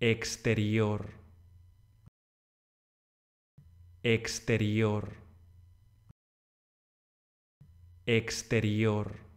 exterior, exterior, exterior.